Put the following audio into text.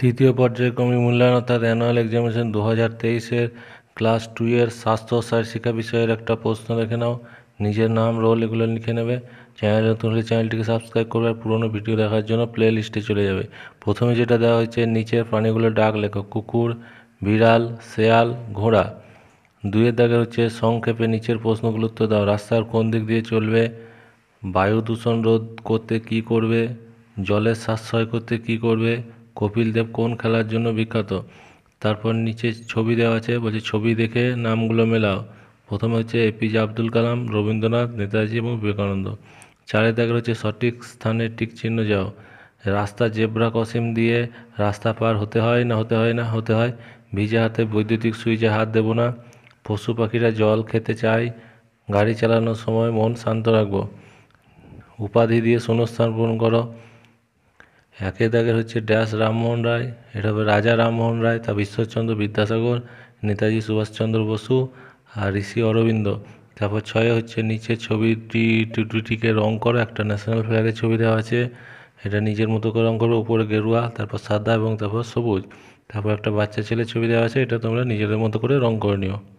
তৃতীয় কমি মূল্যায়ন অর্থাৎ অ্যানুয়াল এক্সামিনেশন দু হাজার তেইশের ক্লাস টু এর স্বাস্থ্য সার শিক্ষা বিষয়ের একটা প্রশ্ন রেখে নাও নিজের নাম রোল এগুলো লিখে নেবে চ্যানেল নতুন হলে চ্যানেলটিকে সাবস্ক্রাইব করবে আর পুরোনো ভিডিও দেখার জন্য প্লে লিস্টে চলে যাবে প্রথমে যেটা দেওয়া হয়েছে নিচের প্রাণীগুলোর ডাক লেখো কুকুর বিড়াল শেয়াল ঘোড়া দুয়ের দাগে হচ্ছে সংক্ষেপে নিচের প্রশ্নগুলো উত্তর দাও রাস্তার কোন দিক দিয়ে চলবে বায়ু দূষণ রোধ করতে কি করবে জলের সাশ্রয় করতে কি করবে কপিল দেব কোন খেলার জন্য বিখ্যাত তারপর নিচে ছবি দেওয়া আছে বলছে ছবি দেখে নামগুলো মেলাও প্রথমে হচ্ছে এপিজে আব্দুল কালাম রবীন্দ্রনাথ নেতাজি এবং বিবেকানন্দ চারে দাগের হচ্ছে সঠিক স্থানে টিক চিহ্ন যাও রাস্তা জেব্রা কসিম দিয়ে রাস্তা পার হতে হয় না হতে হয় না হতে হয় ভিজে হাতে বৈদ্যুতিক সুইচে হাত দেবো না পশু পাখিরা জল খেতে চায় গাড়ি চালানোর সময় মন শান্ত রাখবো উপাধি দিয়ে শূন্যস্থান পূরণ করো একে দাগের হচ্ছে ড্যাশ রামমোহন রায় এটা হবে রাজা রামমোহন রায় তা ঈশ্বরচন্দ্র বিদ্যাসাগর নেতাজি সুভাষচন্দ্র বসু আর ঋষি অরবিন্দ তারপর ছয়ে হচ্ছে নিচে ছবিটি দুটিকে রং করো একটা ন্যাশনাল ফ্ল্যাগের ছবি দেওয়া আছে এটা নিজের মতো করে রং করো উপরে গেরুয়া তারপর সাদা এবং তারপর সবুজ তারপর একটা বাচ্চা ছেলের ছবি দেওয়া আছে এটা তোমরা নিজেদের মতো করে রং করে নিও